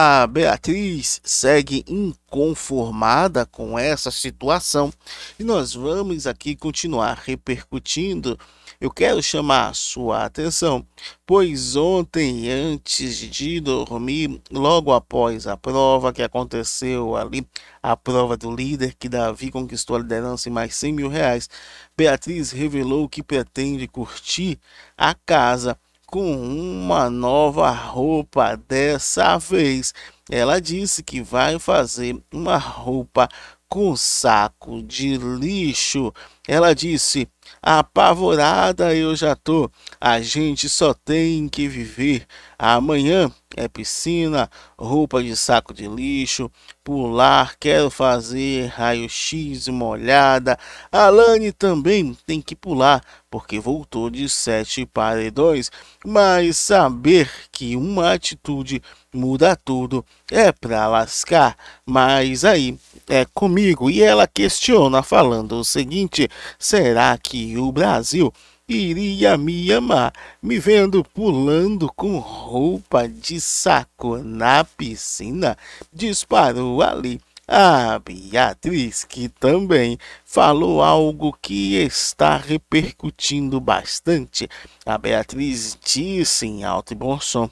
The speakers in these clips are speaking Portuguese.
A Beatriz segue inconformada com essa situação e nós vamos aqui continuar repercutindo. Eu quero chamar a sua atenção, pois ontem, antes de dormir, logo após a prova que aconteceu ali, a prova do líder que Davi conquistou a liderança em mais 100 mil reais, Beatriz revelou que pretende curtir a casa com uma nova roupa. Dessa vez, ela disse que vai fazer uma roupa com saco de lixo. Ela disse: Apavorada eu já tô. A gente só tem que viver. Amanhã é piscina, roupa de saco de lixo, pular, quero fazer raio-x molhada. Alane também tem que pular, porque voltou de sete paredões. Mas saber que uma atitude muda tudo é pra lascar. Mas aí é comigo comigo e ela questiona falando o seguinte: será que o Brasil iria me amar, me vendo pulando com roupa de saco na piscina, disparou ali. A Beatriz, que também falou algo que está repercutindo bastante. A Beatriz disse em alto e bom som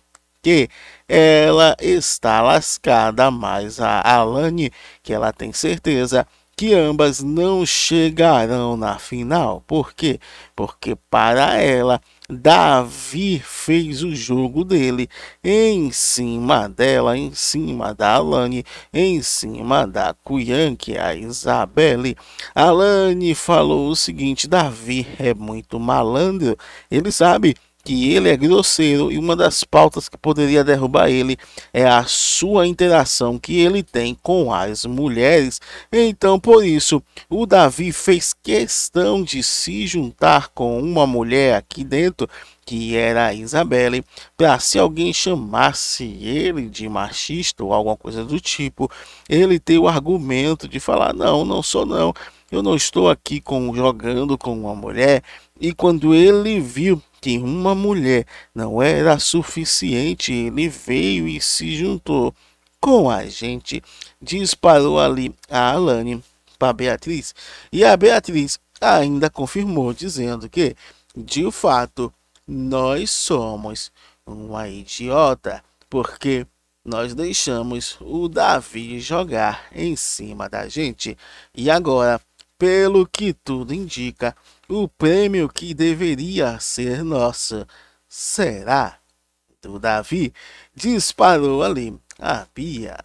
porque ela está lascada, mas a Alane, que ela tem certeza que ambas não chegarão na final. Por quê? Porque para ela, Davi fez o jogo dele em cima dela, em cima da Alane, em cima da Kuyan, que é a Isabelle. Alane falou o seguinte: Davi é muito malandro, ele sabe que ele é grosseiro e uma das pautas que poderia derrubar ele é a sua interação que ele tem com as mulheres. Então, por isso, o Davi fez questão de se juntar com uma mulher aqui dentro que era a Isabelle, para se alguém chamasse ele de machista ou alguma coisa do tipo, ele ter o argumento de falar: não, não sou não, eu não estou aqui com, jogando com uma mulher. E quando ele viu que uma mulher não era suficiente, ele veio e se juntou com a gente. Disparou ali a Alane para Beatriz. E a Beatriz ainda confirmou, dizendo que, de fato, nós somos uma idiota, porque nós deixamos o Davi jogar em cima da gente. E agora, pelo que tudo indica, o prêmio que deveria ser nosso será do Davi, disparou ali a pia.